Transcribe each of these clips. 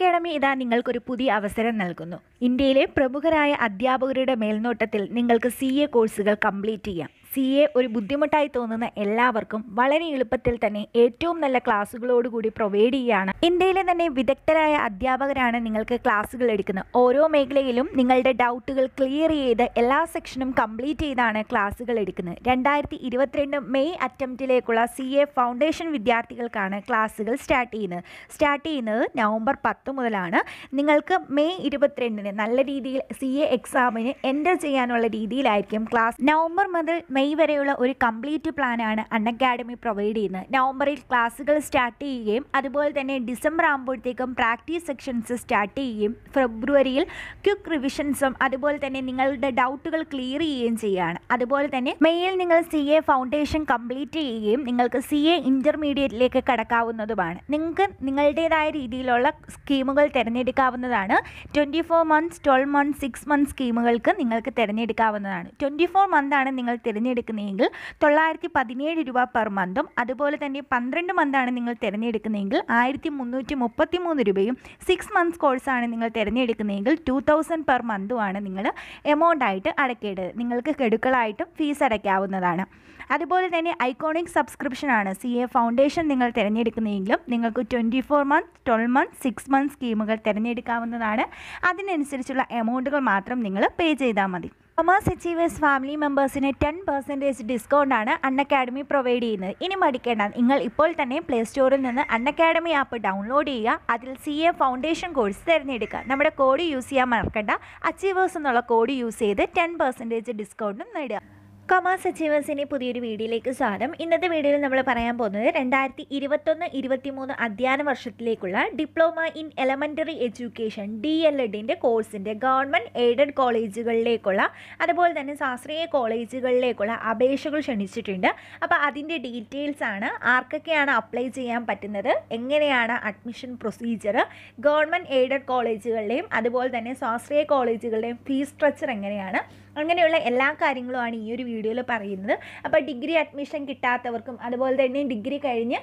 academy ഇതാ നിങ്ങൾക്കൊരു പുതിയ അവസരം നൽകുന്നു ഇന്ത്യയിലെ പ്രമുഖരായ അധ്യാപകരുടെ മേൽനോട്ടത്തിൽ നിങ്ങൾക്ക് സി കോഴ്സുകൾ കംപ്ലീറ്റ് ചെയ്യാം സി എ ഒരു ബുദ്ധിമുട്ടായി തോന്നുന്ന എല്ലാവർക്കും വളരെ എളുപ്പത്തിൽ തന്നെ ഏറ്റവും നല്ല ക്ലാസ്സുകളോടുകൂടി പ്രൊവൈഡ് ചെയ്യുകയാണ് ഇന്ത്യയിലെ തന്നെ വിദഗ്ധരായ അധ്യാപകരാണ് നിങ്ങൾക്ക് ക്ലാസ്സുകൾ എടുക്കുന്നത് ഓരോ മേഖലയിലും നിങ്ങളുടെ ഡൗട്ടുകൾ ക്ലിയർ ചെയ്ത് എല്ലാ സെക്ഷനും കംപ്ലീറ്റ് ചെയ്താണ് ക്ലാസ്സുകൾ എടുക്കുന്നത് രണ്ടായിരത്തി ഇരുപത്തിരണ്ട് മെയ് അറ്റംപ്റ്റിലേക്കുള്ള സി എ ഫൗണ്ടേഷൻ വിദ്യാർത്ഥികൾക്കാണ് ക്ലാസ്സുകൾ സ്റ്റാർട്ട് ചെയ്യുന്നത് സ്റ്റാർട്ട് ചെയ്യുന്നത് നവംബർ പത്ത് മുതലാണ് നിങ്ങൾക്ക് മെയ് ഇരുപത്തിരണ്ടിന് നല്ല രീതിയിൽ സി എ എക്സാമിന് എൻ്റർ ചെയ്യാനുള്ള രീതിയിലായിരിക്കും ക്ലാസ് നവംബർ മുതൽ മെയ് വരെയുള്ള ഒരു കംപ്ലീറ്റ് പ്ലാനാണ് അൺ അക്കാഡമി പ്രൊവൈഡ് ചെയ്യുന്നത് നവംബറിൽ ക്ലാസ്സുകൾ സ്റ്റാർട്ട് ചെയ്യുകയും അതുപോലെ തന്നെ ഡിസംബർ ആകുമ്പോഴത്തേക്കും പ്രാക്ടീസ് സെക്ഷൻസ് സ്റ്റാർട്ട് ചെയ്യുകയും ഫെബ്രുവരിയിൽ ക്യുക്ക് റിവിഷൻസും അതുപോലെ തന്നെ നിങ്ങളുടെ ഡൗട്ടുകൾ ക്ലിയർ ചെയ്യുകയും ചെയ്യുകയാണ് അതുപോലെ തന്നെ മെയിൽ നിങ്ങൾ സി എ ഫൗണ്ടേഷൻ കംപ്ലീറ്റ് ചെയ്യുകയും നിങ്ങൾക്ക് സി എ ഇൻ്റർമീഡിയറ്റിലേക്ക് കടക്കാവുന്നതുമാണ് നിങ്ങൾക്ക് നിങ്ങളുടേതായ രീതിയിലുള്ള സ്കീമുകൾ തിരഞ്ഞെടുക്കാവുന്നതാണ് twenty four months twelve months six months സ്കീമുകൾക്ക് നിങ്ങൾക്ക് തിരഞ്ഞെടുക്കാവുന്നതാണ് ട്വൻറ്റി ഫോർ ആണ് നിങ്ങൾ തിരഞ്ഞെടുക്കുന്നത് തിരഞ്ഞെടുക്കുന്നതെങ്കിൽ തൊള്ളായിരത്തി പതിനേഴ് രൂപ പെർ മന്തും അതുപോലെ തന്നെ പന്ത്രണ്ട് മന്താണ് നിങ്ങൾ തിരഞ്ഞെടുക്കുന്നതെങ്കിൽ ആയിരത്തി മുന്നൂറ്റി മുപ്പത്തി മൂന്ന് രൂപയും സിക്സ് മന്ത്സ് കോഴ്സാണ് നിങ്ങൾ തിരഞ്ഞെടുക്കുന്നതെങ്കിൽ ടു തൗസൻഡ് പെർ മന്തുമാണ് നിങ്ങൾ എമൗണ്ട് ആയിട്ട് അടയ്ക്കേണ്ടത് നിങ്ങൾക്ക് ഗഡുക്കളായിട്ടും ഫീസ് അടയ്ക്കാവുന്നതാണ് അതുപോലെ തന്നെ ഐക്കോണിക് സബ്സ്ക്രിപ്ഷനാണ് സി എ ഫൗണ്ടേഷൻ നിങ്ങൾ തിരഞ്ഞെടുക്കുന്നതെങ്കിലും നിങ്ങൾക്ക് twenty four month twelve month six month സ്കീമുകൾ തിരഞ്ഞെടുക്കാവുന്നതാണ് അതിനനുസരിച്ചുള്ള എമൗണ്ടുകൾ മാത്രം നിങ്ങൾ പേ ചെയ്താൽ മതി അമാസ് അച്ചീവേഴ്സ് ഫാമിലി മെമ്പേഴ്സിന് ടെൻ പെർസെൻറ്റേജ് ഡിസ്കൗണ്ടാണ് അൺ അക്കാഡമി പ്രൊവൈഡ് ചെയ്യുന്നത് ഇനി മടിക്കേണ്ട നിങ്ങൾ ഇപ്പോൾ തന്നെ പ്ലേ സ്റ്റോറിൽ നിന്ന് അൺ അക്കാഡമി ആപ്പ് ഡൗൺലോഡ് ചെയ്യുക അതിൽ സി എ ഫൗണ്ടേഷൻ കോഴ്സ് തിരഞ്ഞെടുക്കുക നമ്മുടെ കോഡ് യൂസ് ചെയ്യാൻ മറക്കണ്ട അച്ചീവേഴ്സ് എന്നുള്ള കോഡ് യൂസ് ചെയ്ത് ടെൻ പെർസെൻറ്റേജ് ഡിസ്കൗണ്ടും നേടുക കോമ സജീവൻസിൻ്റെ പുതിയൊരു വീഡിയോയിലേക്ക് സ്വാഗതം ഇന്നത്തെ വീഡിയോയിൽ നമ്മൾ പറയാൻ പോകുന്നത് രണ്ടായിരത്തി ഇരുപത്തൊന്ന് മൂന്ന് അധ്യയന വർഷത്തിലേക്കുള്ള diploma in elementary education D L എഡിൻ്റെ കോഴ്സിൻ്റെ ഗവൺമെൻറ് എയ്ഡഡ് കോളേജുകളിലേക്കുള്ള അതുപോലെ തന്നെ ശാസ്ത്രീയ കോളേജുകളിലേക്കുള്ള അപേക്ഷകൾ ക്ഷണിച്ചിട്ടുണ്ട് അപ്പോൾ അതിൻ്റെ ഡീറ്റെയിൽസ് ആണ് ആർക്കൊക്കെയാണ് അപ്ലൈ ചെയ്യാൻ പറ്റുന്നത് എങ്ങനെയാണ് അഡ്മിഷൻ പ്രൊസീജിയർ ഗവൺമെൻറ് എയ്ഡഡ് കോളേജുകളുടെയും അതുപോലെ തന്നെ ശാസ്ത്രീയ കോളേജുകളുടെയും ഫീസ് സ്ട്രക്ചർ എങ്ങനെയാണ് അങ്ങനെയുള്ള എല്ലാ കാര്യങ്ങളുമാണ് ഈ ഒരു വീഡിയോയിൽ പറയുന്നത് അപ്പോൾ ഡിഗ്രി അഡ്മിഷൻ കിട്ടാത്തവർക്കും അതുപോലെ തന്നെ ഡിഗ്രി കഴിഞ്ഞ്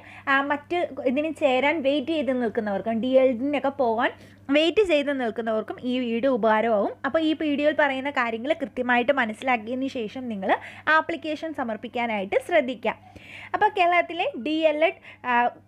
മറ്റ് ഇതിന് ചേരാൻ വെയിറ്റ് ചെയ്ത് നിൽക്കുന്നവർക്കും ഡി എൽഡിനൊക്കെ പോകാൻ വെയിറ്റ് ചെയ്ത് നിൽക്കുന്നവർക്കും ഈ വീഡിയോ ഉപകാരമാവും അപ്പോൾ ഈ വീഡിയോയിൽ പറയുന്ന കാര്യങ്ങൾ കൃത്യമായിട്ട് മനസ്സിലാക്കിയതിന് ശേഷം നിങ്ങൾ ആപ്ലിക്കേഷൻ സമർപ്പിക്കാനായിട്ട് ശ്രദ്ധിക്കാം അപ്പോൾ കേരളത്തിലെ ഡി എൽ എഡ്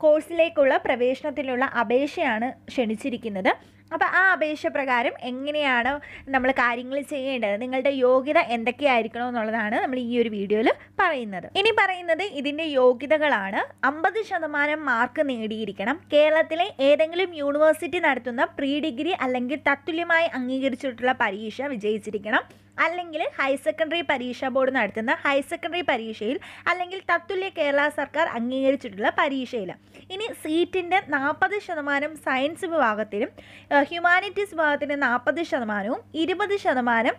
കോഴ്സിലേക്കുള്ള പ്രവേശനത്തിനുള്ള അപേക്ഷയാണ് ക്ഷണിച്ചിരിക്കുന്നത് അപ്പോൾ ആ അപേക്ഷ പ്രകാരം എങ്ങനെയാണ് നമ്മൾ കാര്യങ്ങൾ ചെയ്യേണ്ടത് നിങ്ങളുടെ യോഗ്യത എന്തൊക്കെയായിരിക്കണം എന്നുള്ളതാണ് നമ്മൾ ഈ ഒരു വീഡിയോയിൽ പറയുന്നത് ഇനി പറയുന്നത് ഇതിൻ്റെ യോഗ്യതകളാണ് അമ്പത് ശതമാനം മാർക്ക് നേടിയിരിക്കണം കേരളത്തിലെ ഏതെങ്കിലും യൂണിവേഴ്സിറ്റി നടത്തുന്ന പ്രീ ഡിഗ്രി അല്ലെങ്കിൽ തത്തുല്യമായി അംഗീകരിച്ചിട്ടുള്ള പരീക്ഷ വിജയിച്ചിരിക്കണം അല്ലെങ്കിൽ ഹയർ സെക്കൻഡറി പരീക്ഷ ബോർഡ് നടത്തുന്ന ഹയർ സെക്കൻഡറി പരീക്ഷയിൽ അല്ലെങ്കിൽ തത്തുല്യ കേരള സർക്കാർ അംഗീകരിച്ചിട്ടുള്ള പരീക്ഷയിൽ ഇനി സീറ്റിൻ്റെ നാൽപ്പത് ശതമാനം സയൻസ് വിഭാഗത്തിനും ഹ്യൂമാനിറ്റീസ് വിഭാഗത്തിന് നാൽപ്പത് ശതമാനവും ഇരുപത് ശതമാനം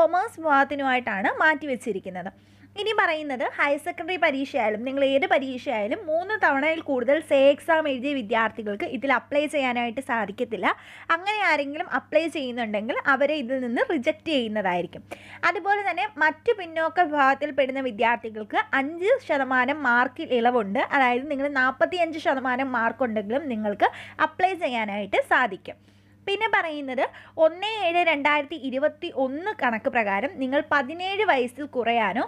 കൊമേഴ്സ് വിഭാഗത്തിനുമായിട്ടാണ് മാറ്റിവെച്ചിരിക്കുന്നത് ഇനി പറയുന്നത് ഹയർ സെക്കൻഡറി പരീക്ഷയായാലും നിങ്ങൾ ഏത് പരീക്ഷയായാലും മൂന്ന് തവണയിൽ കൂടുതൽ സേ എക്സാം എഴുതിയ വിദ്യാർത്ഥികൾക്ക് ഇതിൽ അപ്ലൈ ചെയ്യാനായിട്ട് സാധിക്കത്തില്ല അങ്ങനെ ആരെങ്കിലും അപ്ലൈ ചെയ്യുന്നുണ്ടെങ്കിൽ അവരെ ഇതിൽ നിന്ന് റിജക്റ്റ് ചെയ്യുന്നതായിരിക്കും അതുപോലെ തന്നെ മറ്റു പിന്നോക്ക വിഭാഗത്തിൽപ്പെടുന്ന വിദ്യാർത്ഥികൾക്ക് അഞ്ച് ശതമാനം മാർക്കിൽ ഇളവുണ്ട് അതായത് നിങ്ങൾ നാൽപ്പത്തിയഞ്ച് ശതമാനം മാർക്കുണ്ടെങ്കിലും നിങ്ങൾക്ക് അപ്ലൈ ചെയ്യാനായിട്ട് സാധിക്കും പിന്നെ പറയുന്നത് ഒന്ന് ഏഴ് രണ്ടായിരത്തി ഇരുപത്തി ഒന്ന് കണക്ക് പ്രകാരം നിങ്ങൾ പതിനേഴ് വയസ്സിൽ കുറയാനോ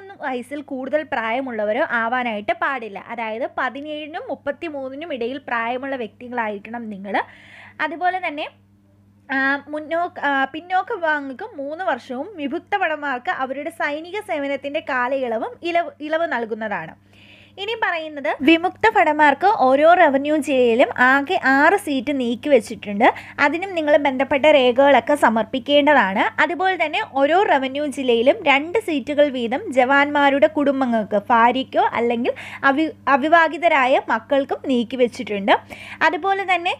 ഒന്ന് വയസ്സിൽ കൂടുതൽ പ്രായമുള്ളവരോ ആവാനായിട്ട് പാടില്ല അതായത് പതിനേഴിനും മുപ്പത്തി മൂന്നിനും ഇടയിൽ പ്രായമുള്ള വ്യക്തികളായിരിക്കണം നിങ്ങൾ അതുപോലെ തന്നെ മുന്നോക്ക പിന്നോക്ക വിഭാഗങ്ങൾക്ക് മൂന്ന് വർഷവും വിഭുക്തപടന്മാർക്ക് അവരുടെ സൈനിക സേവനത്തിൻ്റെ കാലയളവും ഇളവ് ഇളവ് നൽകുന്നതാണ് ഇനി പറയുന്നത് വിമുക്ത ഭടന്മാർക്ക് ഓരോ റവന്യൂ ജില്ലയിലും ആകെ ആറ് സീറ്റ് നീക്കി വെച്ചിട്ടുണ്ട് അതിനും നിങ്ങൾ ബന്ധപ്പെട്ട രേഖകളൊക്കെ സമർപ്പിക്കേണ്ടതാണ് അതുപോലെ തന്നെ ഓരോ റവന്യൂ ജില്ലയിലും രണ്ട് സീറ്റുകൾ വീതം ജവാന്മാരുടെ കുടുംബങ്ങൾക്ക് ഭാര്യയ്ക്കോ അല്ലെങ്കിൽ അവി അവിവാഹിതരായ മക്കൾക്കും നീക്കി വെച്ചിട്ടുണ്ട് അതുപോലെ തന്നെ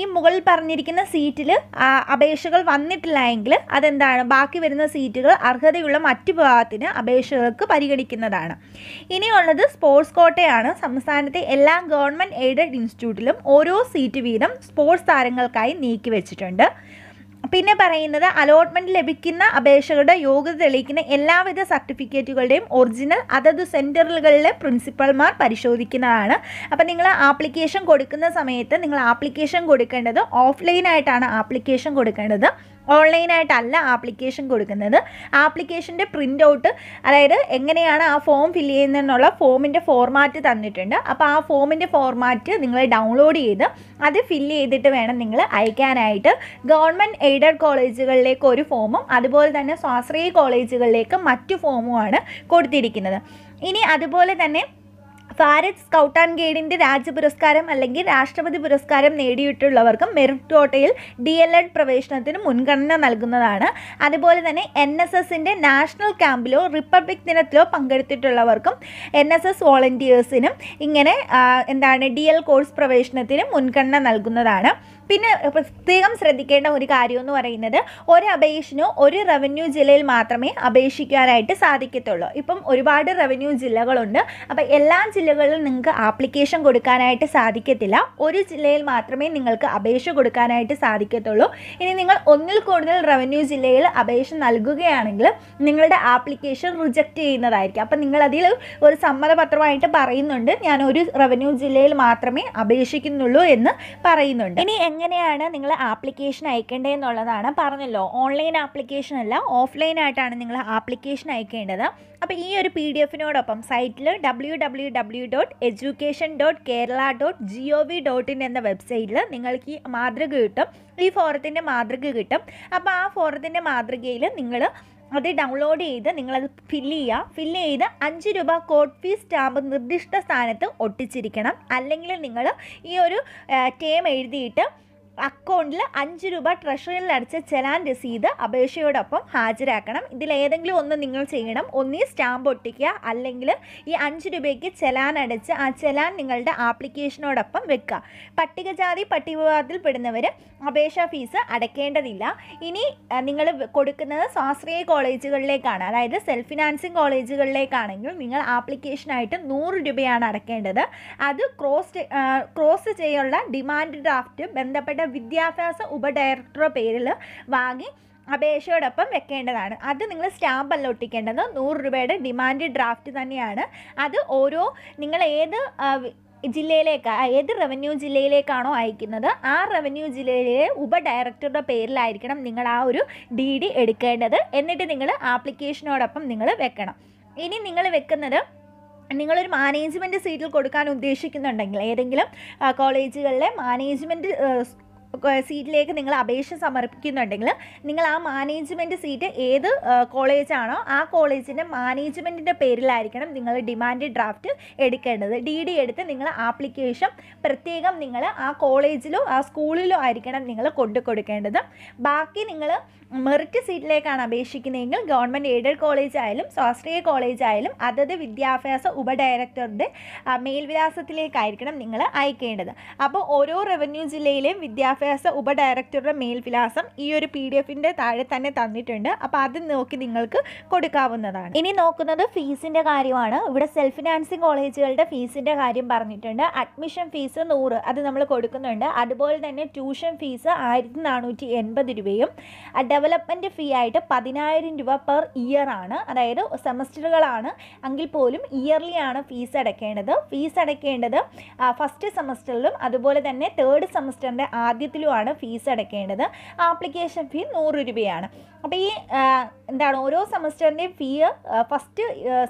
ഈ മുകളിൽ പറഞ്ഞിരിക്കുന്ന സീറ്റിൽ അപേക്ഷകൾ വന്നിട്ടില്ല എങ്കിൽ അതെന്താണ് ബാക്കി വരുന്ന സീറ്റുകൾ അർഹതയുള്ള മറ്റു വിഭാഗത്തിന് അപേക്ഷകൾക്ക് പരിഗണിക്കുന്നതാണ് ഇനിയുള്ളത് സ്പോ സ്പോർട്സ് കോട്ടയാണ് സംസ്ഥാനത്തെ എല്ലാ ഗവൺമെൻറ് എയ്ഡഡ് ഇൻസ്റ്റിറ്റ്യൂട്ടിലും ഓരോ സീറ്റ് വീതം സ്പോർട്സ് താരങ്ങൾക്കായി നീക്കി വെച്ചിട്ടുണ്ട് പിന്നെ പറയുന്നത് അലോട്ട്മെൻറ്റ് ലഭിക്കുന്ന അപേക്ഷകളുടെ യോഗ്യത തെളിയിക്കുന്ന എല്ലാവിധ സർട്ടിഫിക്കറ്റുകളുടെയും ഒറിജിനൽ അതത് സെൻറ്ററുകളിലെ പ്രിൻസിപ്പൽമാർ പരിശോധിക്കുന്നതാണ് അപ്പോൾ നിങ്ങൾ ആപ്ലിക്കേഷൻ കൊടുക്കുന്ന സമയത്ത് നിങ്ങൾ ആപ്ലിക്കേഷൻ കൊടുക്കേണ്ടത് ഓഫ്ലൈനായിട്ടാണ് ആപ്ലിക്കേഷൻ കൊടുക്കേണ്ടത് ഓൺലൈനായിട്ടല്ല ആപ്ലിക്കേഷൻ കൊടുക്കുന്നത് ആപ്ലിക്കേഷൻ്റെ പ്രിൻ്റ് ഔട്ട് അതായത് എങ്ങനെയാണ് ആ ഫോം ഫില്ല് ചെയ്യുന്നതെന്നുള്ള ഫോമിൻ്റെ ഫോർമാറ്റ് തന്നിട്ടുണ്ട് അപ്പോൾ ആ ഫോമിൻ്റെ ഫോർമാറ്റ് നിങ്ങൾ ഡൗൺലോഡ് ചെയ്ത് അത് ഫില്ല് ചെയ്തിട്ട് വേണം നിങ്ങൾ അയക്കാനായിട്ട് ഗവൺമെൻറ് എയ്ഡഡ് കോളേജുകളിലേക്ക് ഒരു ഫോമും അതുപോലെ തന്നെ സ്വാശ്രയ കോളേജുകളിലേക്ക് മറ്റു ഫോമുമാണ് കൊടുത്തിരിക്കുന്നത് ഇനി അതുപോലെ തന്നെ ഭാരത് സ്കൗട്ട് ആൻഡ് ഗൈഡിൻ്റെ രാജ്യ പുരസ്കാരം അല്ലെങ്കിൽ രാഷ്ട്രപതി പുരസ്കാരം നേടിയിട്ടുള്ളവർക്കും മെറിറ്റ് കോട്ടയിൽ ഡി എൽ എഡ് പ്രവേശനത്തിന് മുൻഗണന നൽകുന്നതാണ് അതുപോലെ തന്നെ എൻ എസ് എസിൻ്റെ നാഷണൽ ക്യാമ്പിലോ റിപ്പബ്ലിക് ദിനത്തിലോ പങ്കെടുത്തിട്ടുള്ളവർക്കും എൻ എസ് എസ് വോളണ്ടിയേഴ്സിനും ഇങ്ങനെ എന്താണ് ഡി എൽ കോഴ്സ് പ്രവേശനത്തിന് മുൻഗണന നൽകുന്നതാണ് പിന്നെ പ്രത്യേകം ശ്രദ്ധിക്കേണ്ട ഒരു കാര്യം എന്ന് പറയുന്നത് ഒരു അപേക്ഷനോ ഒരു റവന്യൂ ജില്ലയിൽ മാത്രമേ അപേക്ഷിക്കാനായിട്ട് സാധിക്കത്തുള്ളൂ ഇപ്പം ഒരുപാട് റവന്യൂ ജില്ലകളുണ്ട് അപ്പോൾ എല്ലാ ജില്ലകളിലും നിങ്ങൾക്ക് ആപ്ലിക്കേഷൻ കൊടുക്കാനായിട്ട് സാധിക്കത്തില്ല ഒരു ജില്ലയിൽ മാത്രമേ നിങ്ങൾക്ക് അപേക്ഷ കൊടുക്കാനായിട്ട് സാധിക്കത്തുള്ളൂ ഇനി നിങ്ങൾ ഒന്നിൽ കൂടുതൽ റവന്യൂ ജില്ലയിൽ അപേക്ഷ നൽകുകയാണെങ്കിൽ നിങ്ങളുടെ ആപ്ലിക്കേഷൻ റിജക്റ്റ് ചെയ്യുന്നതായിരിക്കും അപ്പം നിങ്ങൾ അതിൽ ഒരു സമ്മതപത്രമായിട്ട് പറയുന്നുണ്ട് ഞാൻ ഒരു റവന്യൂ ജില്ലയിൽ മാത്രമേ അപേക്ഷിക്കുന്നുള്ളൂ എന്ന് പറയുന്നുണ്ട് ഇനി എങ്ങനെയാണ് നിങ്ങൾ ആപ്ലിക്കേഷൻ അയക്കേണ്ടതെന്നുള്ളതാണ് പറഞ്ഞല്ലോ ഓൺലൈൻ ആപ്ലിക്കേഷൻ അല്ല ഓഫ്ലൈൻ ആയിട്ടാണ് നിങ്ങൾ ആപ്ലിക്കേഷൻ അയക്കേണ്ടത് അപ്പോൾ ഈ ഒരു പി ഡി എഫിനോടൊപ്പം സൈറ്റിൽ W W W dot education dot Kerala dot G O V dot in എന്ന വെബ്സൈറ്റിൽ നിങ്ങൾക്ക് ഈ മാതൃക കിട്ടും ഈ ഫോറത്തിൻ്റെ മാതൃക കിട്ടും അപ്പോൾ ആ ഫോറത്തിൻ്റെ മാതൃകയിൽ നിങ്ങൾ അത് ഡൗൺലോഡ് ചെയ്ത് നിങ്ങളത് ഫില്ല് ചെയ്യുക ഫില്ല് ചെയ്ത് അഞ്ച് രൂപ കോഡ് ഫീസ് സ്റ്റാമ്പ് നിർദ്ദിഷ്ട സ്ഥാനത്ത് ഒട്ടിച്ചിരിക്കണം അല്ലെങ്കിൽ നിങ്ങൾ ഈ ഒരു ടേം എഴുതിയിട്ട് അക്കൗണ്ടിൽ അഞ്ച് രൂപ ട്രഷറിയിൽ അടച്ച ചെലാൻ രസീത് അപേക്ഷയോടൊപ്പം ഹാജരാക്കണം ഇതിൽ ഏതെങ്കിലും ഒന്ന് നിങ്ങൾ ചെയ്യണം ഒന്നീ സ്റ്റാമ്പ് ഒട്ടിക്കുക അല്ലെങ്കിൽ ഈ അഞ്ച് രൂപയ്ക്ക് ചെലാൻ അടച്ച് ആ ചെലാൻ നിങ്ങളുടെ ആപ്ലിക്കേഷനോടൊപ്പം വെക്കുക പട്ടികജാതി പട്ടികവാദത്തിൽ പെടുന്നവർ അപേക്ഷാ ഫീസ് അടയ്ക്കേണ്ടതില്ല ഇനി നിങ്ങൾ കൊടുക്കുന്നത് സ്വാശ്രയ കോളേജുകളിലേക്കാണ് അതായത് സെൽഫ് ഫിനാൻസിങ് കോളേജുകളിലേക്കാണെങ്കിൽ നിങ്ങൾ ആപ്ലിക്കേഷനായിട്ട് നൂറ് രൂപയാണ് അടയ്ക്കേണ്ടത് അത് ക്രോസ് ക്രോസ് ചെയ്യുള്ള ഡിമാൻഡ് ഡ്രാഫ്റ്റ് ബന്ധപ്പെട്ട അവരുടെ വിദ്യാഭ്യാസ ഉപഡയറക്ടറുടെ പേരിൽ വാങ്ങി അപേക്ഷയോടൊപ്പം വെക്കേണ്ടതാണ് അത് നിങ്ങൾ സ്റ്റാമ്പ് അല്ല ഒട്ടിക്കേണ്ടത് നൂറ് രൂപയുടെ ഡിമാൻഡ് ഡ്രാഫ്റ്റ് തന്നെയാണ് അത് ഓരോ നിങ്ങൾ ഏത് ജില്ലയിലേക്ക് ഏത് റവന്യൂ ജില്ലയിലേക്കാണോ അയക്കുന്നത് ആ റവന്യൂ ജില്ലയിലെ ഉപ ഡയറക്ടറുടെ പേരിലായിരിക്കണം നിങ്ങൾ ആ ഒരു ഡി ഡി എടുക്കേണ്ടത് എന്നിട്ട് നിങ്ങൾ ആപ്ലിക്കേഷനോടൊപ്പം നിങ്ങൾ വെക്കണം ഇനി നിങ്ങൾ വെക്കുന്നത് നിങ്ങളൊരു മാനേജ്മെൻറ്റ് സീറ്റിൽ കൊടുക്കാൻ ഉദ്ദേശിക്കുന്നുണ്ടെങ്കിൽ ഏതെങ്കിലും കോളേജുകളിലെ മാനേജ്മെൻറ്റ് സീറ്റിലേക്ക് നിങ്ങൾ അപേക്ഷ സമർപ്പിക്കുന്നുണ്ടെങ്കിൽ നിങ്ങൾ ആ മാനേജ്മെൻറ്റ് സീറ്റ് ഏത് കോളേജാണോ ആ കോളേജിൻ്റെ മാനേജ്മെൻറ്റിൻ്റെ പേരിലായിരിക്കണം നിങ്ങൾ ഡിമാൻഡ് ഡ്രാഫ്റ്റ് എടുക്കേണ്ടത് ഡി ഡി എടുത്ത് നിങ്ങൾ ആപ്ലിക്കേഷൻ പ്രത്യേകം നിങ്ങൾ ആ കോളേജിലോ ആ സ്കൂളിലോ ആയിരിക്കണം നിങ്ങൾ കൊണ്ടു കൊടുക്കേണ്ടത് ബാക്കി നിങ്ങൾ മെറിറ്റ് സീറ്റിലേക്കാണ് അപേക്ഷിക്കുന്നതെങ്കിൽ ഗവൺമെൻറ് എയ്ഡഡ് കോളേജ് ആയാലും സ്വാശ്രയ കോളേജ് ആയാലും അതത് വിദ്യാഭ്യാസ ഉപഡയറക്ടറുടെ മേൽവിലാസത്തിലേക്കായിരിക്കണം നിങ്ങൾ അയക്കേണ്ടത് അപ്പോൾ ഓരോ റവന്യൂ ജില്ലയിലെയും വിദ്യാഭ്യാസ അഫയേഴ്സ് ഉപഡയറക്ടറുടെ മെയിൽ വിലാസം ഈ ഒരു പി ഡി എഫിൻ്റെ താഴെ തന്നെ തന്നിട്ടുണ്ട് അപ്പോൾ അത് നോക്കി നിങ്ങൾക്ക് കൊടുക്കാവുന്നതാണ് ഇനി നോക്കുന്നത് ഫീസിൻ്റെ കാര്യമാണ് ഇവിടെ സെൽഫ് ഫിനാൻസിങ് കോളേജുകളുടെ ഫീസിൻ്റെ കാര്യം പറഞ്ഞിട്ടുണ്ട് അഡ്മിഷൻ ഫീസ് നൂറ് അത് നമ്മൾ കൊടുക്കുന്നുണ്ട് അതുപോലെ തന്നെ ട്യൂഷൻ ഫീസ് ആയിരത്തി നാനൂറ്റി എൺപത് രൂപയും ഡെവലപ്മെൻറ്റ് ഫീ ആയിട്ട് പതിനായിരം രൂപ പെർ ഇയർ ആണ് അതായത് സെമസ്റ്ററുകളാണ് എങ്കിൽ പോലും ഇയർലി ആണ് ഫീസ് അടയ്ക്കേണ്ടത് ഫീസ് അടയ്ക്കേണ്ടത് ഫസ്റ്റ് സെമസ്റ്ററിലും അതുപോലെ തന്നെ തേർഡ് സെമസ്റ്ററിൻ്റെ ആദ്യത്തെ രൂപത്തിലുമാണ് ഫീസ് അടയ്ക്കേണ്ടത് ആപ്ലിക്കേഷൻ ഫീ നൂറ് രൂപയാണ് അപ്പോൾ ഈ എന്താണ് ഓരോ സെമസ്റ്ററിൻ്റെയും ഫീ ഫസ്റ്റ്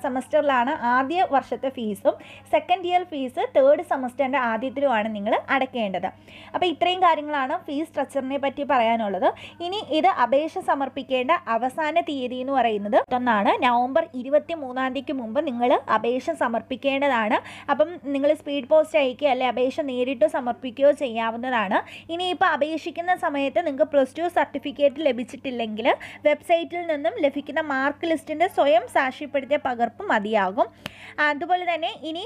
സെമസ്റ്ററിലാണ് ആദ്യ വർഷത്തെ ഫീസും സെക്കൻഡ് ഇയർ ഫീസ് തേർഡ് സെമസ്റ്ററിൻ്റെ ആദ്യത്തിലുമാണ് നിങ്ങൾ അടയ്ക്കേണ്ടത് അപ്പോൾ ഇത്രയും കാര്യങ്ങളാണ് ഫീസ് സ്ട്രക്ചറിനെ പറ്റി പറയാനുള്ളത് ഇനി ഇത് അപേക്ഷ സമർപ്പിക്കേണ്ട അവസാന തീയതി എന്ന് പറയുന്നത് ഒന്നാണ് നവംബർ ഇരുപത്തി മൂന്നാം തീയതിക്ക് മുമ്പ് നിങ്ങൾ അപേക്ഷ സമർപ്പിക്കേണ്ടതാണ് അപ്പം നിങ്ങൾ സ്പീഡ് പോസ്റ്റ് അയക്കുക അല്ലെ അപേക്ഷ നേരിട്ട് സമർപ്പിക്കുകയോ ചെയ്യാവുന്നതാണ് ഇനി ഈ ഇനിയിപ്പോൾ അപേക്ഷിക്കുന്ന സമയത്ത് നിങ്ങൾക്ക് പ്ലസ് ടു സർട്ടിഫിക്കറ്റ് ലഭിച്ചിട്ടില്ലെങ്കിൽ വെബ്സൈറ്റിൽ നിന്നും ലഭിക്കുന്ന മാർക്ക് ലിസ്റ്റിൻ്റെ സ്വയം സാക്ഷ്യപ്പെടുത്തിയ പകർപ്പ് മതിയാകും അതുപോലെ തന്നെ ഇനി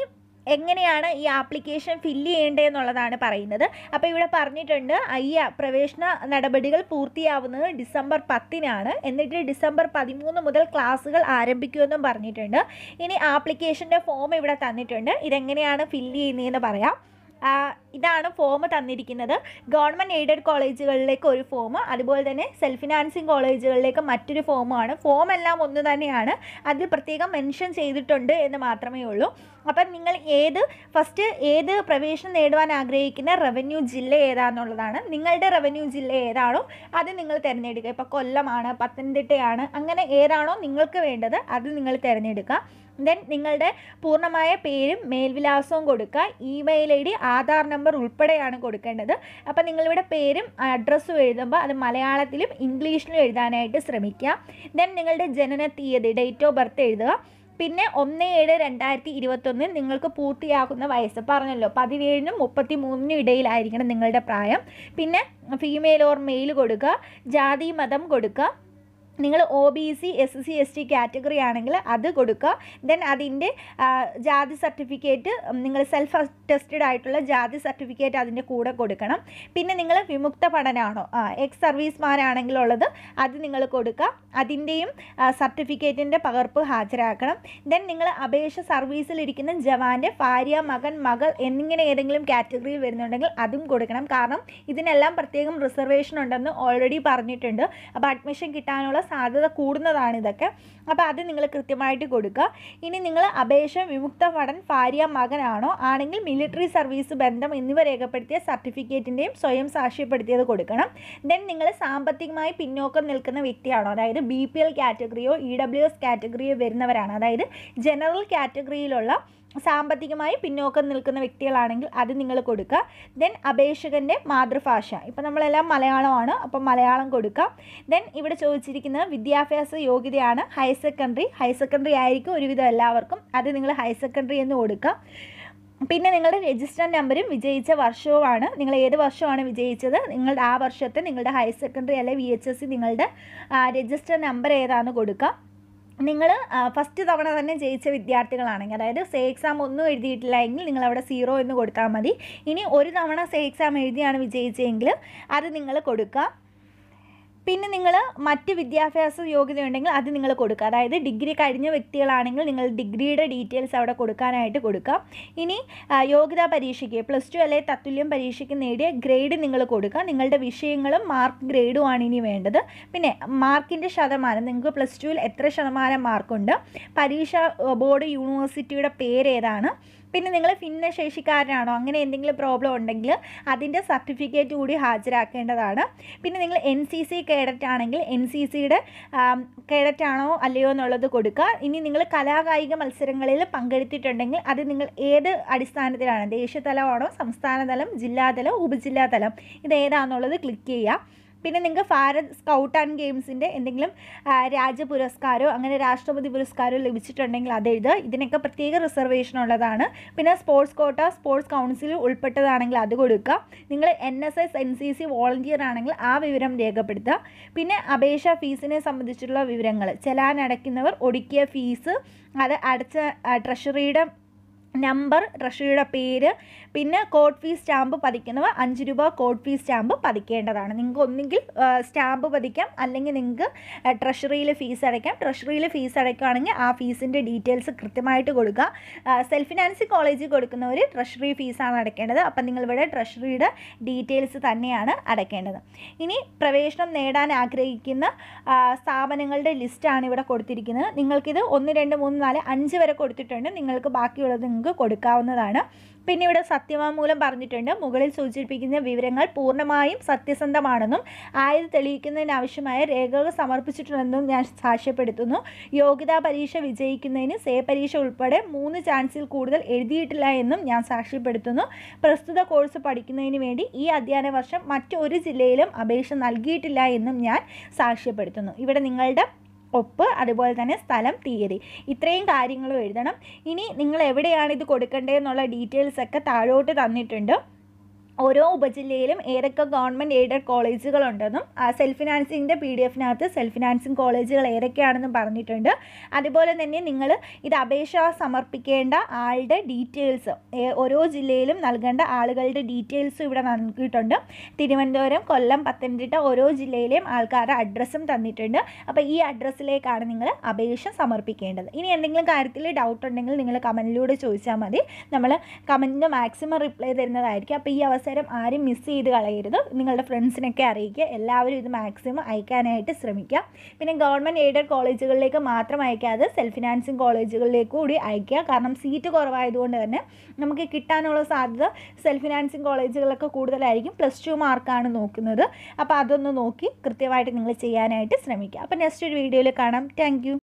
എങ്ങനെയാണ് ഈ ആപ്ലിക്കേഷൻ ഫില്ല് ചെയ്യേണ്ടതെന്നുള്ളതാണ് പറയുന്നത് അപ്പോൾ ഇവിടെ പറഞ്ഞിട്ടുണ്ട് ഈ പ്രവേശന നടപടികൾ പൂർത്തിയാവുന്നത് ഡിസംബർ പത്തിനാണ് എന്നിട്ട് ഡിസംബർ പതിമൂന്ന് മുതൽ ക്ലാസ്സുകൾ ആരംഭിക്കുമെന്നും പറഞ്ഞിട്ടുണ്ട് ഇനി ആപ്ലിക്കേഷൻ്റെ ഫോം ഇവിടെ തന്നിട്ടുണ്ട് ഇതെങ്ങനെയാണ് ഫില്ല് ചെയ്യുന്നതെന്ന് പറയാം ഇതാണ് ഫോം തന്നിരിക്കുന്നത് ഗവൺമെൻറ് എയ്ഡഡ് കോളേജുകളിലേക്ക് ഒരു ഫോം അതുപോലെ തന്നെ സെൽഫ് ഫിനാൻസിങ് കോളേജുകളിലേക്ക് മറ്റൊരു ഫോമാണ് ഫോം എല്ലാം ഒന്ന് തന്നെയാണ് അതിൽ പ്രത്യേകം മെൻഷൻ ചെയ്തിട്ടുണ്ട് എന്ന് മാത്രമേ ഉള്ളൂ അപ്പം നിങ്ങൾ ഏത് ഫസ്റ്റ് ഏത് പ്രവേശനം നേടുവാൻ ആഗ്രഹിക്കുന്ന റവന്യൂ ജില്ല ഏതാണെന്നുള്ളതാണ് നിങ്ങളുടെ റവന്യൂ ജില്ല ഏതാണോ അത് നിങ്ങൾ തിരഞ്ഞെടുക്കുക ഇപ്പോൾ കൊല്ലമാണ് പത്തനംതിട്ടയാണ് അങ്ങനെ ഏതാണോ നിങ്ങൾക്ക് വേണ്ടത് അത് നിങ്ങൾ തിരഞ്ഞെടുക്കുക ദെൻ നിങ്ങളുടെ പൂർണ്ണമായ പേരും മേൽവിലാസവും കൊടുക്കുക ഇമെയിൽ ഐ ഡി ആധാർ നമ്പർ ഉൾപ്പെടെയാണ് കൊടുക്കേണ്ടത് അപ്പോൾ നിങ്ങളിവിടെ പേരും അഡ്രസ്സും എഴുതുമ്പോൾ അത് മലയാളത്തിലും ഇംഗ്ലീഷിലും എഴുതാനായിട്ട് ശ്രമിക്കുക ദെൻ നിങ്ങളുടെ ജനന തീയതി ഡേറ്റ് ഓഫ് ബർത്ത് എഴുതുക പിന്നെ ഒന്ന് ഏഴ് രണ്ടായിരത്തി ഇരുപത്തൊന്നിൽ നിങ്ങൾക്ക് പൂർത്തിയാക്കുന്ന വയസ്സ് പറഞ്ഞല്ലോ പതിനേഴിനും മുപ്പത്തി മൂന്നിനും ഇടയിലായിരിക്കണം നിങ്ങളുടെ പ്രായം പിന്നെ ഫീമെയിൽ ഓർ മെയിൽ കൊടുക്കുക ജാതി മതം കൊടുക്കുക നിങ്ങൾ O B C S C S T category ആണെങ്കിൽ അത് കൊടുക്കുക ദെൻ അതിൻ്റെ ജാതി സർട്ടിഫിക്കറ്റ് നിങ്ങൾ സെൽഫ് അറ്റസ്റ്റഡ് ആയിട്ടുള്ള ജാതി സർട്ടിഫിക്കറ്റ് അതിൻ്റെ കൂടെ കൊടുക്കണം പിന്നെ നിങ്ങൾ വിമുക്ത പഠനമാണോ എക്സ് സർവീസ്മാരാണെങ്കിലുള്ളത് അത് നിങ്ങൾ കൊടുക്കുക അതിൻ്റെയും സർട്ടിഫിക്കറ്റിൻ്റെ പകർപ്പ് ഹാജരാക്കണം ദെൻ നിങ്ങൾ അപേക്ഷ സർവീസിലിരിക്കുന്ന ജവാൻ്റെ ഭാര്യ മകൻ മകൾ എന്നിങ്ങനെ ഏതെങ്കിലും കാറ്റഗറിയിൽ വരുന്നുണ്ടെങ്കിൽ അതും കൊടുക്കണം കാരണം ഇതിനെല്ലാം പ്രത്യേകം റിസർവേഷൻ ഉണ്ടെന്ന് ഓൾറെഡി പറഞ്ഞിട്ടുണ്ട് അപ്പോൾ അഡ്മിഷൻ കിട്ടാനുള്ള സാധ്യത കൂടുന്നതാണ് ഇതൊക്കെ അപ്പോൾ അത് നിങ്ങൾ കൃത്യമായിട്ട് കൊടുക്കുക ഇനി നിങ്ങൾ അപേക്ഷ വിമുക്ത ഭടൻ ഭാര്യ മകനാണോ ആണെങ്കിൽ മിലിറ്ററി സർവീസ് ബന്ധം എന്നിവ രേഖപ്പെടുത്തിയ സർട്ടിഫിക്കറ്റിൻ്റെയും സ്വയം സാക്ഷ്യപ്പെടുത്തിയത് കൊടുക്കണം ദെൻ നിങ്ങൾ സാമ്പത്തികമായി പിന്നോക്കം നിൽക്കുന്ന വ്യക്തിയാണോ അതായത് ബി പി എൽ കാറ്റഗറിയോ ഇ ഡബ്ല്യു എസ് കാറ്റഗറിയോ വരുന്നവരാണ് അതായത് ജനറൽ കാറ്റഗറിയിലുള്ള സാമ്പത്തികമായി പിന്നോക്കം നിൽക്കുന്ന വ്യക്തികളാണെങ്കിൽ അത് നിങ്ങൾ കൊടുക്കുക ദെൻ അപേക്ഷകൻ്റെ മാതൃഭാഷ ഇപ്പം നമ്മളെല്ലാം മലയാളമാണ് അപ്പം മലയാളം കൊടുക്കാം ദെൻ ഇവിടെ ചോദിച്ചിരിക്കുന്നത് വിദ്യാഭ്യാസ യോഗ്യതയാണ് ഹയർ സെക്കൻഡറി ഹയർ സെക്കൻഡറി ആയിരിക്കും ഒരുവിധം എല്ലാവർക്കും അത് നിങ്ങൾ ഹയർ സെക്കൻഡറി എന്ന് കൊടുക്കുക പിന്നെ നിങ്ങളുടെ രജിസ്റ്റർ നമ്പറും വിജയിച്ച വർഷവുമാണ് നിങ്ങൾ ഏത് വർഷമാണ് വിജയിച്ചത് നിങ്ങളുടെ ആ വർഷത്തെ നിങ്ങളുടെ ഹയർ സെക്കൻഡറി അല്ലെങ്കിൽ വി നിങ്ങളുടെ രജിസ്റ്റർ നമ്പർ ഏതാണെന്ന് കൊടുക്കുക നിങ്ങൾ ഫസ്റ്റ് തവണ തന്നെ ജയിച്ച വിദ്യാർത്ഥികളാണെങ്കിൽ അതായത് സേ എക്സാം ഒന്നും എഴുതിയിട്ടില്ല എങ്കിൽ നിങ്ങൾ അവിടെ സീറോ എന്ന് കൊടുത്താൽ മതി ഇനി ഒരു തവണ സേ എക്സാം എഴുതിയാണ് വിജയിച്ചെങ്കിൽ അത് നിങ്ങൾ കൊടുക്കുക പിന്നെ നിങ്ങൾ മറ്റ് വിദ്യാഭ്യാസ യോഗ്യത ഉണ്ടെങ്കിൽ അത് നിങ്ങൾ കൊടുക്കുക അതായത് ഡിഗ്രി കഴിഞ്ഞ വ്യക്തികളാണെങ്കിൽ നിങ്ങൾ ഡിഗ്രിയുടെ ഡീറ്റെയിൽസ് അവിടെ കൊടുക്കാനായിട്ട് കൊടുക്കാം ഇനി യോഗ്യതാ പരീക്ഷയ്ക്ക് പ്ലസ് ടു അല്ലെ തത്തുല്യം പരീക്ഷയ്ക്ക് നേടിയ ഗ്രേഡ് നിങ്ങൾ കൊടുക്കുക നിങ്ങളുടെ വിഷയങ്ങളും മാർക്ക് ഗ്രേഡുമാണ് ഇനി വേണ്ടത് പിന്നെ മാർക്കിൻ്റെ ശതമാനം നിങ്ങൾക്ക് പ്ലസ് ടുവിൽ എത്ര ശതമാനം മാർക്കുണ്ട് പരീക്ഷ ബോർഡ് യൂണിവേഴ്സിറ്റിയുടെ പേര് ഏതാണ് പിന്നെ നിങ്ങൾ ഭിന്നശേഷിക്കാരനാണോ അങ്ങനെ എന്തെങ്കിലും പ്രോബ്ലം ഉണ്ടെങ്കിൽ അതിൻ്റെ സർട്ടിഫിക്കറ്റ് കൂടി ഹാജരാക്കേണ്ടതാണ് പിന്നെ നിങ്ങൾ എൻ സി സി കേഡറ്റ് ആണെങ്കിൽ എൻ സി സിയുടെ കേഡറ്റ് ആണോ അല്ലയോ എന്നുള്ളത് കൊടുക്കുക ഇനി നിങ്ങൾ കലാകായിക മത്സരങ്ങളിൽ പങ്കെടുത്തിട്ടുണ്ടെങ്കിൽ അത് നിങ്ങൾ ഏത് അടിസ്ഥാനത്തിലാണ് ദേശീയതലമാണോ സംസ്ഥാനതലം ജില്ലാതലം ഉപജില്ലാതലം ഇത് ഏതാണെന്നുള്ളത് ക്ലിക്ക് ചെയ്യുക പിന്നെ നിങ്ങൾക്ക് ഭാരത് സ്കൗട്ട് ആൻഡ് ഗെയിംസിൻ്റെ എന്തെങ്കിലും രാജ്യ പുരസ്കാരമോ അങ്ങനെ രാഷ്ട്രപതി പുരസ്കാരമോ ലഭിച്ചിട്ടുണ്ടെങ്കിൽ അത് എഴുതുക ഇതിനൊക്കെ പ്രത്യേക റിസർവേഷൻ ഉള്ളതാണ് പിന്നെ സ്പോർട്സ് കോട്ട സ്പോർട്സ് കൗൺസിൽ ഉൾപ്പെട്ടതാണെങ്കിൽ അത് കൊടുക്കുക നിങ്ങൾ N S S N C C volunteer ആണെങ്കിൽ ആ വിവരം രേഖപ്പെടുത്തുക പിന്നെ അപേക്ഷ ഫീസിനെ സംബന്ധിച്ചുള്ള വിവരങ്ങൾ ചെലാൻ അടയ്ക്കുന്നവർ ഒടുക്കിയ ഫീസ് അത് അടച്ച ട്രഷറിയുടെ നമ്പർ ട്രഷറിയുടെ പേര് പിന്നെ കോഡ് ഫീ സ്റ്റാമ്പ് പതിക്കുന്നവ അഞ്ച് രൂപ കോഡ് ഫീ സ്റ്റാമ്പ് പതിക്കേണ്ടതാണ് നിങ്ങൾക്ക് ഒന്നുകിൽ സ്റ്റാമ്പ് പതിക്കാം അല്ലെങ്കിൽ നിങ്ങൾക്ക് ട്രഷറിയിൽ ഫീസ് അടയ്ക്കാം ട്രഷറിയിൽ ഫീസ് അടയ്ക്കുകയാണെങ്കിൽ ആ ഫീസിൻ്റെ ഡീറ്റെയിൽസ് കൃത്യമായിട്ട് കൊടുക്കുക സെൽഫ് ഫിനാൻസ് കോളേജിൽ കൊടുക്കുന്നവർ ട്രഷറി ഫീസാണ് അടയ്ക്കേണ്ടത് അപ്പം നിങ്ങളിവിടെ ട്രഷറിയുടെ ഡീറ്റെയിൽസ് തന്നെയാണ് അടയ്ക്കേണ്ടത് ഇനി പ്രവേശനം നേടാൻ ആഗ്രഹിക്കുന്ന സ്ഥാപനങ്ങളുടെ ലിസ്റ്റാണ് ഇവിടെ കൊടുത്തിരിക്കുന്നത് നിങ്ങൾക്കിത് ഒന്ന് രണ്ട് മൂന്ന് നാല് അഞ്ച് വരെ കൊടുത്തിട്ടുണ്ട് നിങ്ങൾക്ക് ബാക്കിയുള്ളത് നിങ്ങൾക്ക് കൊടുക്കാവുന്നതാണ് പിന്നെ ഇവിടെ സത്യവാങ്മൂലം പറഞ്ഞിട്ടുണ്ട് മുകളിൽ സൂചിപ്പിക്കുന്ന വിവരങ്ങൾ പൂർണ്ണമായും സത്യസന്ധമാണെന്നും ആയത് തെളിയിക്കുന്നതിനാവശ്യമായ രേഖകൾ സമർപ്പിച്ചിട്ടുണ്ടെന്നും ഞാൻ സാക്ഷ്യപ്പെടുത്തുന്നു യോഗ്യതാ പരീക്ഷ വിജയിക്കുന്നതിന് സേ പരീക്ഷ ഉൾപ്പെടെ മൂന്ന് ചാൻസിൽ കൂടുതൽ എഴുതിയിട്ടില്ല എന്നും ഞാൻ സാക്ഷ്യപ്പെടുത്തുന്നു പ്രസ്തുത കോഴ്സ് പഠിക്കുന്നതിന് വേണ്ടി ഈ അധ്യയന വർഷം മറ്റൊരു ജില്ലയിലും അപേക്ഷ നൽകിയിട്ടില്ല എന്നും ഞാൻ സാക്ഷ്യപ്പെടുത്തുന്നു ഇവിടെ നിങ്ങളുടെ ഒപ്പ് അതുപോലെ തന്നെ സ്ഥലം തീയതി ഇത്രയും കാര്യങ്ങളും എഴുതണം ഇനി നിങ്ങൾ എവിടെയാണ് ഇത് കൊടുക്കേണ്ടതെന്നുള്ള ഡീറ്റെയിൽസൊക്കെ താഴോട്ട് തന്നിട്ടുണ്ട് ഓരോ ഉപജില്ലയിലും ഏതൊക്കെ ഗവൺമെൻറ് എയ്ഡഡ് കോളേജുകളുണ്ടെന്നും സെൽഫ് ഫിനാൻസിങ്ങിൻ്റെ പി ഡി എഫിനകത്ത് സെൽഫ് ഫിനാൻസിങ് കോളേജുകൾ ഏതൊക്കെയാണെന്നും പറഞ്ഞിട്ടുണ്ട് അതുപോലെ തന്നെ നിങ്ങൾ ഇത് അപേക്ഷ സമർപ്പിക്കേണ്ട ആളുടെ ഡീറ്റെയിൽസ് ഓരോ ജില്ലയിലും നൽകേണ്ട ആളുകളുടെ ഡീറ്റെയിൽസും ഇവിടെ നൽകിയിട്ടുണ്ട് തിരുവനന്തപുരം കൊല്ലം പത്തനംതിട്ട ഓരോ ജില്ലയിലെയും ആൾക്കാരുടെ അഡ്രസ്സും തന്നിട്ടുണ്ട് അപ്പോൾ ഈ അഡ്രസ്സിലേക്കാണ് നിങ്ങൾ അപേക്ഷ സമർപ്പിക്കേണ്ടത് ഇനി എന്തെങ്കിലും കാര്യത്തിൽ ഡൗട്ട് ഉണ്ടെങ്കിൽ നിങ്ങൾ കമൻറ്റിലൂടെ ചോദിച്ചാൽ മതി നമ്മൾ കമൻറ്റിന് മാക്സിമം റിപ്ലൈ തരുന്നതായിരിക്കും അപ്പോൾ ഈ അവസരം അവസരം ആരും മിസ് ചെയ്ത് കളയരുത് നിങ്ങളുടെ ഫ്രണ്ട്സിനൊക്കെ അറിയിക്കുക എല്ലാവരും ഇത് മാക്സിമം അയക്കാനായിട്ട് ശ്രമിക്കുക പിന്നെ ഗവൺമെൻറ് എയ്ഡഡ് കോളേജുകളിലേക്ക് മാത്രം അയക്കാതെ സെൽഫ് ഫിനാൻസിങ് കോളേജുകളിലേക്ക് കൂടി അയക്കുക കാരണം സീറ്റ് കുറവായതുകൊണ്ട് തന്നെ നമുക്ക് കിട്ടാനുള്ള സാധ്യത സെൽഫ് ഫിനാൻസിങ് കോളേജുകളൊക്കെ കൂടുതലായിരിക്കും പ്ലസ് ടു മാർക്കാണ് നോക്കുന്നത് അപ്പോൾ അതൊന്ന് നോക്കി കൃത്യമായിട്ട് നിങ്ങൾ ചെയ്യാനായിട്ട് ശ്രമിക്കുക അപ്പോൾ നെക്സ്റ്റ് ഒരു വീഡിയോയിൽ കാണാം താങ്ക്